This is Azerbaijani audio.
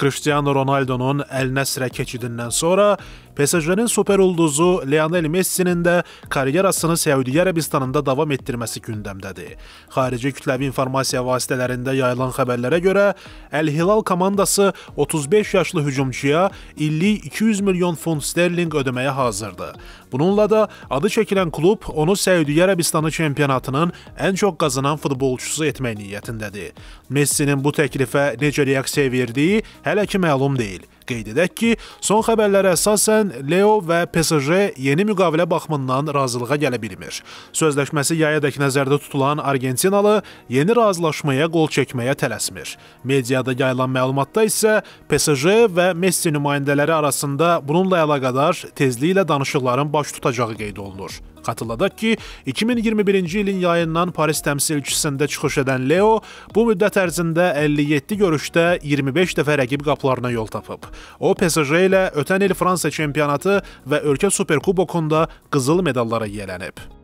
Cristiano Ronaldo-nun Əl-Nəsrə keçidindən sonra PSJ'nin super ulduzu Lionel Messi'nin də karyerasını Səudiyyə Ərəbistanında davam etdirməsi gündəmdədir. Xarici kütləvi informasiya vasitələrində yayılan xəbərlərə görə Əl-Hilal komandası 35 yaşlı hücumçuya illik 200 milyon funt sterlinq ödəməyə hazırdır. Bununla da adı çəkilən klub onu Səudiyyə Ərəbistanı çempionatının ən çox qazanan futbolçusu etmək niyyətindədir. Messinin bu təklifə necə reaksiya verdiyi hələ ki məlum deyil qeyd edək ki, son xəbərlərə əsasən Leo və PSG yeni müqavilə baxımından razılığa gələ bilmir. Sözləşməsi yayadək nəzərdə tutulan Argentinalı yeni razılaşmaya qol çəkməyə tələsmir. Mediada yayılan məlumatda isə PSG və Messi nümayəndələri arasında bununla əlaqədar tezliklə danışıqların baş tutacağı qeyd olunur. Xatırladaq ki, 2021-ci ilin yayından Paris təmsilçisində çıxış edən Leo bu müddət ərzində 57 görüşdə 25 dəfə rəqib qapılarına yol tapıb. O PSG ilə ötən il Fransa çempionatı və ölkə Superkubokunda qızıl medallara yiyələnib.